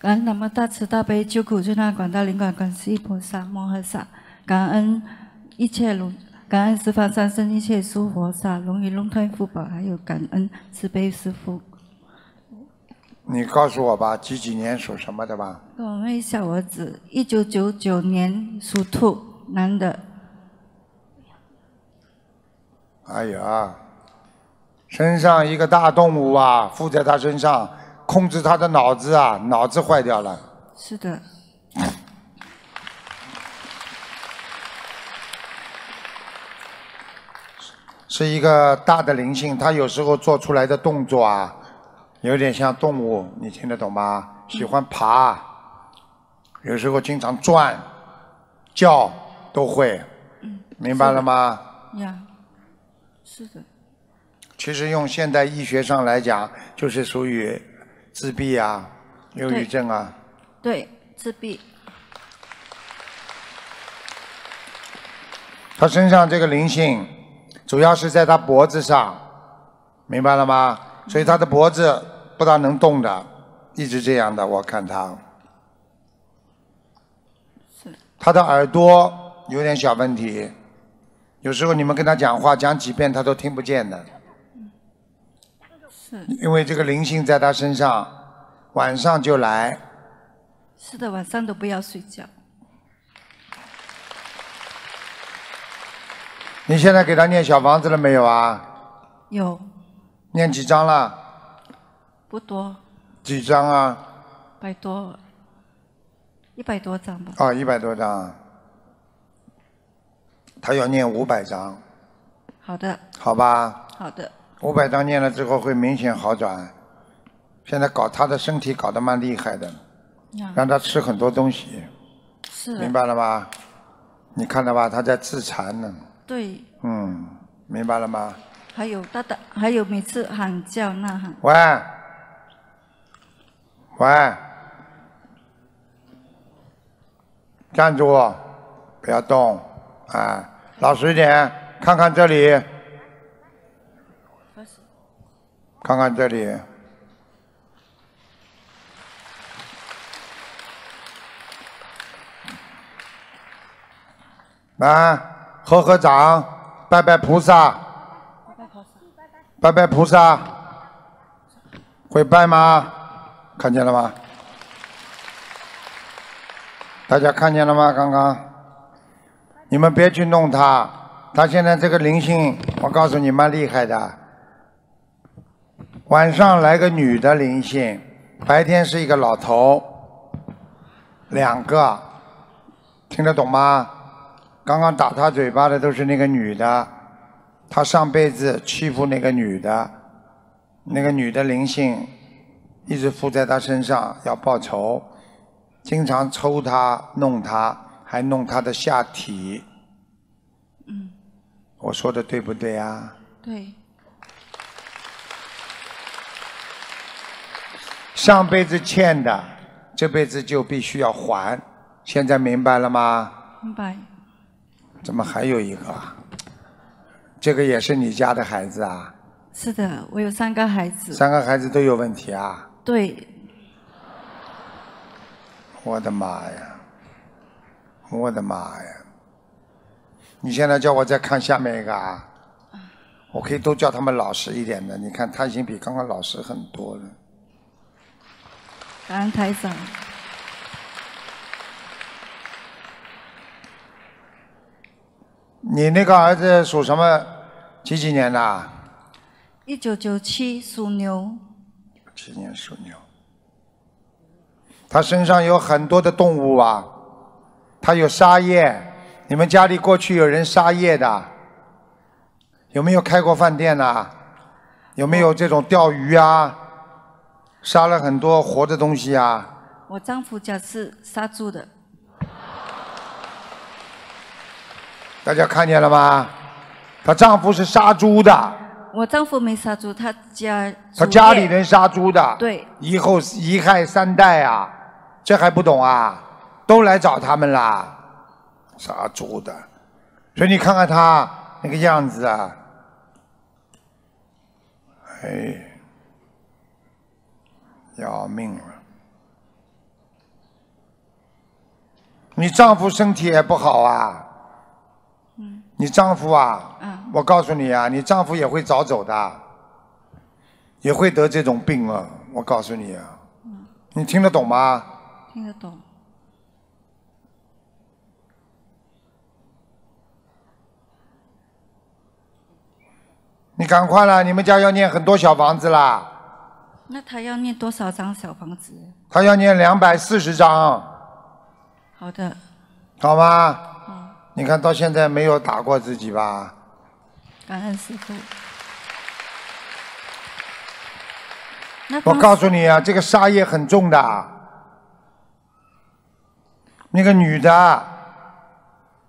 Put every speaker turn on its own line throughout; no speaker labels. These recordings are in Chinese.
感恩南无大慈大悲救苦救难广大灵感观世音菩萨摩诃萨，感恩一切如感恩十方三世一切诸佛萨龙与龙天护宝，还有感恩慈悲师父。
你告诉我吧，几几年属什么的吧？
我问一下我儿子，一九九九年属兔，男的。
哎呀，身上一个大动物啊，附在他身上。控制他的脑子啊，脑子坏掉了。是的。是一个大的灵性，他有时候做出来的动作啊，有点像动物，你听得懂吗？喜欢爬，有时候经常转、叫都会。
嗯。明白了吗？呀，是的。
其实用现代医学上来讲，就是属于。自闭啊，忧郁症啊。
对，自闭。
他身上这个灵性，主要是在他脖子上，明白了吗？所以他的脖子不大能动的，一直这样的，我看他。是。他的耳朵有点小问题，有时候你们跟他讲话，讲几遍他都听不见的。因为这个灵性在他身上，晚上就来。
是的，晚上都不要睡觉。
你现在给他念小房子了没有啊？有。念几张了？不多。几张啊？百
多，一百多张吧。啊，
一百多张。他要念五百张。好的。好吧。好的。五百张念了之后会明显好转，现在搞他的身体搞得蛮厉害的，让他吃很多东西，是明白了吗？你看到吧，他在自残呢。对。嗯，明白了吗？
还有他的，还有每次喊叫呐喊。
喂，喂，站住！不要动，哎，老实一点，看看这里。看看这里，来合合掌，拜拜菩萨，拜拜菩萨，拜拜菩萨，会拜吗？看见了吗？大家看见了吗？刚刚，你们别去弄他，他现在这个灵性，我告诉你，蛮厉害的。晚上来个女的灵性，白天是一个老头，两个听得懂吗？刚刚打他嘴巴的都是那个女的，他上辈子欺负那个女的，那个女的灵性一直附在他身上要报仇，经常抽他弄他，还弄他的下体。嗯，我说的对不对啊？对。上辈子欠的，这辈子就必须要还。现在明白了吗？明白。怎么还有一个？这个也是你家的孩子啊？是
的，我有三个孩子。
三个孩子都有问题啊？对。我的妈呀！我的妈呀！你现在叫我再看下面一个啊？我可以多叫他们老实一点的。你看他已经比刚刚老实很多了。安开声。你那个儿子属什么？几几年的？
一九九七属牛。
七年属牛。他身上有很多的动物啊，他有沙叶。你们家里过去有人杀业的？有没有开过饭店呐？有没有这种钓鱼啊？杀了很多活的东西啊！
我丈夫家是杀猪的，
大家看见了吗？她丈夫是杀猪的。
我丈夫没杀猪，他家他家里
人杀猪的。对，以后一害三代啊，这还不懂啊？都来找他们啦，杀猪的。所以你看看他那个样子啊，哎。要命了！你丈夫身体也不好啊。嗯。你丈夫啊。嗯。我告诉你啊，你丈夫也会早走的，也会得这种病啊！我告诉你啊。嗯。你听得懂吗？听得懂。你赶快了，你们家要建很多小房子啦。
那他要念多少张小房子？
他要念两百四十张。好的。好吗？你看到现在没有打过自己吧？
感恩师父。我告诉你
啊，这个杀业很重的。那个女的，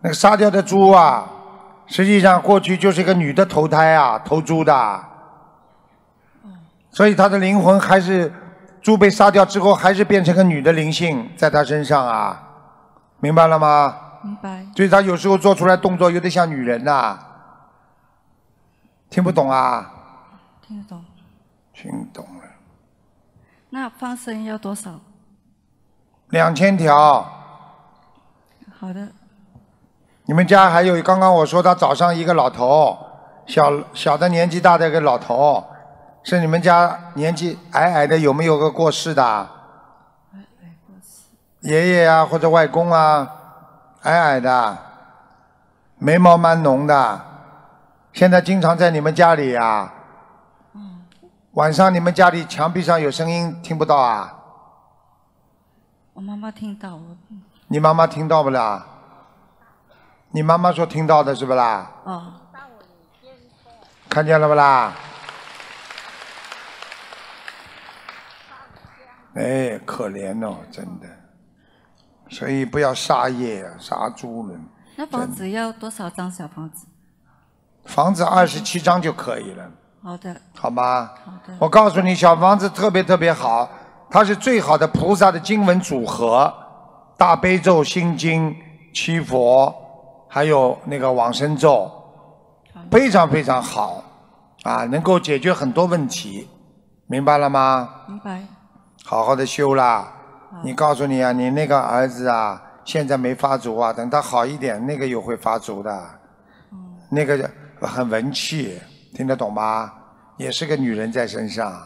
那个杀掉的猪啊，实际上过去就是一个女的投胎啊，投猪的。所以他的灵魂还是猪被杀掉之后，还是变成个女的灵性在他身上啊，明白了吗？明白。所以他有时候做出来动作有点像女人呐，听不懂啊？
听得懂。听懂了。那放生要多少？
两千条。好的。你们家还有？刚刚我说他早上一个老头，小小的年纪大的一个老头。是你们家年纪矮矮的有没有个过世的？爷爷啊，或者外公啊，矮矮的，眉毛蛮浓的，现在经常在你们家里呀。嗯。晚上你们家里墙壁上有声音听不到啊？
我妈妈听到我。
你妈妈听到不啦？你妈妈说听到的是不啦？哦。我看见了不啦？哎，可怜哦，真的，所以不要杀业，杀猪人。
那房子要多少张小房子？
房子二十七张就可以了。好的。好吗？好的。我告诉你，小房子特别特别好，它是最好的菩萨的经文组合——大悲咒、心经、七佛，还有那个往生咒，非常非常好啊，能够解决很多问题，明白了吗？明白。好好的修啦！你告诉你啊，你那个儿子啊，现在没发足啊，等他好一点，那个又会发足的。那个很文气，听得懂吗？也是个女人在身上，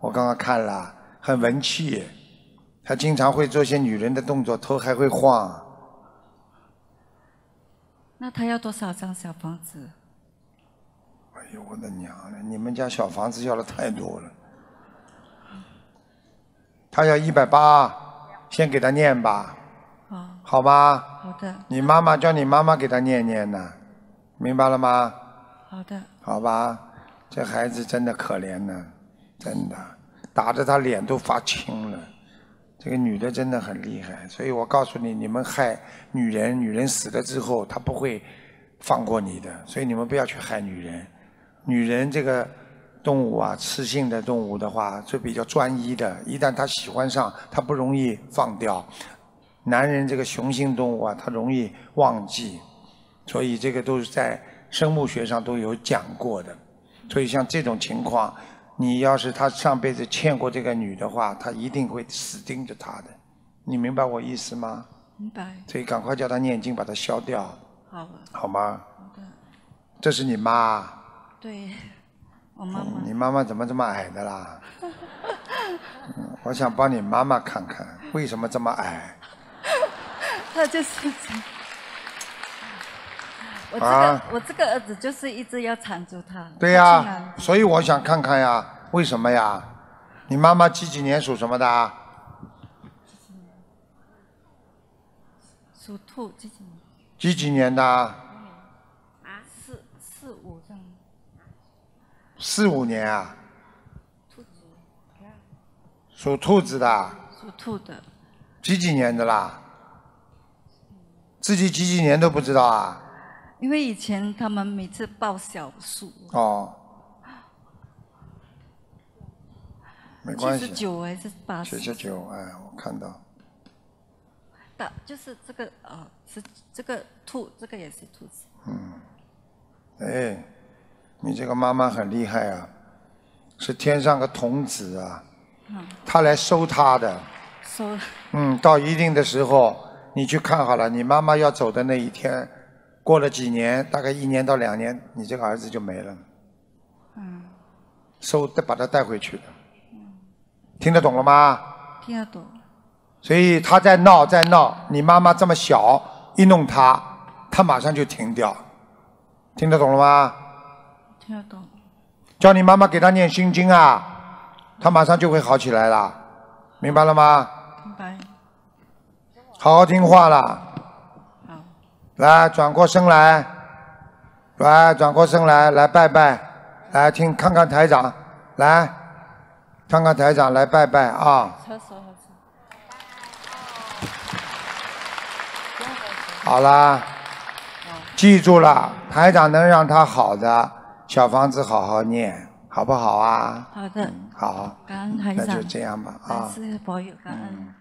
我刚刚看了，很文气，他经常会做些女人的动作，头还会晃。
那他要多少张小房子？
哎呦我的娘嘞！你们家小房子要的太多了。他要一百八，先给他念吧。啊，好吧。好的。你妈妈叫你妈妈给他念念呢，明白了吗？好的。好吧，这孩子真的可怜呢，真的，打的他脸都发青了。这个女的真的很厉害，所以我告诉你，你们害女人，女人死了之后她不会放过你的，所以你们不要去害女人，女人这个。动物啊，雌性的动物的话，是比较专一的。一旦他喜欢上，他不容易放掉。男人这个雄性动物啊，他容易忘记，所以这个都是在生物学上都有讲过的。所以像这种情况，你要是他上辈子欠过这个女的话，他一定会死盯着她的。你明白我意思吗？明白。所以赶快叫他念经，把他消掉。好。好吗？对。这是你妈。对。你妈妈怎么这么矮的啦？我想帮你妈妈看看为什么这么矮。
他就是我这个我这个儿子就是一直要缠住他。对呀，
所以我想看看呀，为什么呀？你妈妈几几年属什么的？
属兔几几年？
几几年的？啊，
四四五这样。
四五年啊，兔子，属兔子的，
属兔的，
几几年的啦？自己几几年都不知道啊？
因为以前他们每次报小数。
哦，没关系。七十九哎，是八十。七十九哎，我看到。
的，就是这个啊，是这个兔，这个也是兔子。嗯，
哎。你这个妈妈很厉害啊，是天上的童子啊，他来收他的，收，嗯，到一定的时候，你去看好了，你妈妈要走的那一天，过了几年，大概一年到两年，你这个儿子就没了，嗯，收带把他带回去的，听得懂了吗？听得懂，所以他在闹，在闹，你妈妈这么小，一弄他，他马上就停掉，听得懂了吗？得懂，叫你妈妈给他念心经啊，他马上就会好起来了，明白了吗？明白。好好听话了。好。来，转过身来，来，转过身来，来拜拜，来听看看台长，来看看台长，来拜拜啊。好啦，记住了，台长能让他好的。小房子好好念，好不好啊？好的，
好。感恩海那就这样吧。啊，再保佑，感恩。